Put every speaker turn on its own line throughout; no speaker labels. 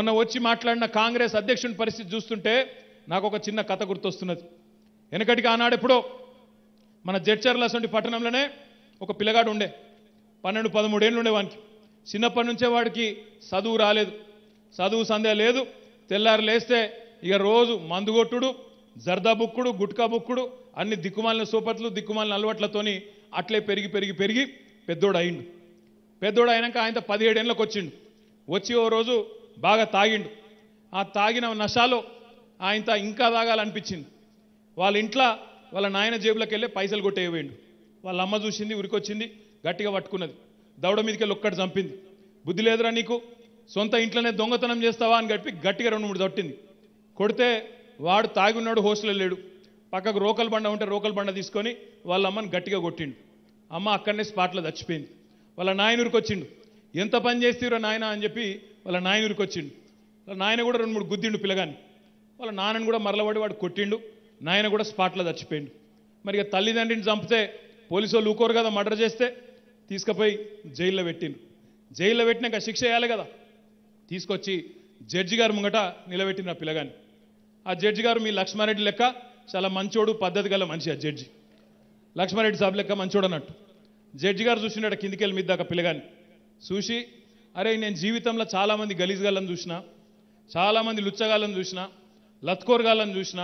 మొన్న వచ్చి మాట్లాడిన కాంగ్రెస్ అధ్యక్షుని పరిస్థితి చూస్తుంటే నాకు ఒక చిన్న కథ గుర్తొస్తున్నది వెనకటికి ఆనాడెప్పుడో మన జడ్చర్లసంటి పట్టణంలోనే ఒక పిల్లగాడు ఉండే పన్నెండు పదమూడేళ్ళు ఉండే వానికి చిన్నప్పటి నుంచే వాడికి చదువు రాలేదు చదువు సందేహ లేదు తెల్లారు లేస్తే ఇక రోజు మందుగొట్టుడు జర్దా బుక్కుడు గుట్కా బుక్కుడు అన్ని దిక్కుమాలిన సూపట్లు దిక్కుమాలిన అలవాట్లతోని అట్లే పెరిగి పెరిగి పెరిగి పెద్దోడు అయిండు పెద్దోడు అయినాక ఆయనతో పదిహేడేళ్ళకి వచ్చిండు వచ్చి ఓ రోజు బాగా తాగిండు ఆ తాగిన నషాలో ఆయన ఇంకా తాగాలనిపించింది వాళ్ళ ఇంట్లో వాళ్ళ నాయన జేబులోకి వెళ్ళి పైసలు కొట్టేయబోయిండు వాళ్ళ అమ్మ చూసింది ఉరికొచ్చింది గట్టిగా పట్టుకున్నది దౌడ మీదకి వెళ్ళి ఒక్కటి చంపింది బుద్ధి లేదురా నీకు సొంత ఇంట్లోనే దొంగతనం చేస్తావా అని గడిపి గట్టిగా రెండు మూడు దొట్టింది కొడితే వాడు తాగి ఉన్నాడు హోస్టల్ లేడు పక్కకు రోకల్ బండ ఉంటే రోకల్ బండ తీసుకొని వాళ్ళ అమ్మని గట్టిగా కొట్టిండు అమ్మ అక్కడనే స్పాట్లో చచ్చిపోయింది వాళ్ళ నాయన ఉరికొచ్చిండు వచ్చిండు ఎంత పని చేస్తారో నాయన అని చెప్పి వాళ్ళ నాయన ఊరికి వచ్చిండు వాళ్ళ నాయన కూడా రెండు మూడు గుద్దిండు పిల్లగాని వాళ్ళ నాన్నని కూడా మరలబడి వాడు కొట్టిండు నాయన కూడా స్పాట్లో చచ్చిపోయిండు మరి ఇక తల్లిదండ్రిని చంపితే పోలీసు వాళ్ళు ఊకోరు కదా మర్డర్ చేస్తే తీసుకుపోయి జైల్లో పెట్టిండు జైల్లో పెట్టినాక శిక్ష వేయాలి కదా తీసుకొచ్చి జడ్జి గారు ముంగట నిలబెట్టిన పిల్లగాని ఆ జడ్జి గారు మీ లక్ష్మారెడ్డి లెక్క చాలా మంచోడు పద్ధతి గల మనిషి ఆ జడ్జి లక్ష్మారెడ్డి సాబ్ లెక్క మంచోడు అన్నట్టు జడ్జి గారు చూసినాడు కిందికి వెళ్ళి మీద దాకా పిల్లగాని చూసి అరే నేను జీవితంలో చాలామంది గలీజ్గాళ్ళని చూసిన చాలామంది లుచ్చగాళ్ళని చూసిన లత్కోర్గాళ్ళని చూసిన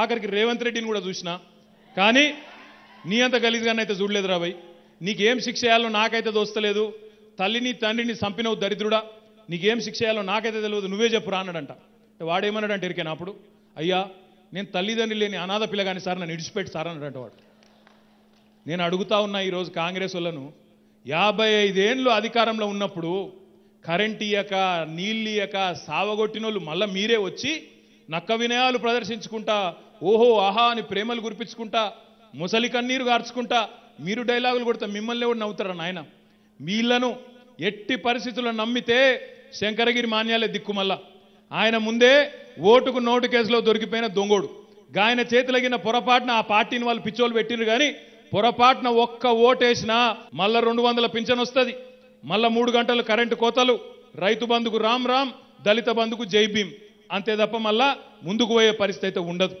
ఆఖరికి రేవంత్ రెడ్డిని కూడా చూసిన కానీ నీ అంత గలీజ్గాన్ని అయితే చూడలేదు రాబాయ్ నీకేం శిక్ష చేయాలో నాకైతే దోస్తలేదు తల్లిని తండ్రిని చంపినవు దరిద్రుడా నీకేం శిక్ష చేయాలో నాకైతే తెలియదు నువ్వే చెప్పు రానడంట వాడేమన్నాడంటే ఇరికే నాప్పుడు అయ్యా నేను తల్లిదండ్రులు లేని అనాథ పిల్లగాని సార్ నన్ను ఇడిచిపెట్టి సార్ అన్నాడంట వాడు నేను అడుగుతా ఉన్నా ఈరోజు కాంగ్రెస్ వాళ్ళను యాభై ఐదేళ్ళు అధికారంలో ఉన్నప్పుడు కరెంట్ ఇయ్యక నీళ్ళు ఇయ్యక సావగొట్టిన వాళ్ళు మళ్ళీ మీరే వచ్చి నక్క వినయాలు ప్రదర్శించుకుంటా ఓహో ఆహా అని ప్రేమలు గురిపించుకుంటా ముసలి కన్నీరు గార్చుకుంటా మీరు డైలాగులు కొడతా మిమ్మల్ని కూడా నవ్వుతారా నాయన వీళ్ళను ఎట్టి పరిస్థితుల్లో నమ్మితే శంకరగిరి మాన్యాలే దిక్కు మళ్ళా ఆయన ముందే ఓటుకు నోటు కేసులో దొరికిపోయిన దొంగోడు గాయన చేతులగిన పొరపాటున ఆ పార్టీని వాళ్ళు పిచ్చోళ్ళు పెట్టిండ్రు కానీ పొరపాటున ఒక్క ఓటేసినా మళ్ళా రెండు వందల పింఛన్ వస్తుంది మళ్ళా మూడు గంటలు కరెంటు కోతలు రైతు బంధుకు రామ్ రామ్ దళిత బంధుకు జై భీమ్ అంతే తప్ప మళ్ళా ముందుకు పోయే పరిస్థితి అయితే ఉండదు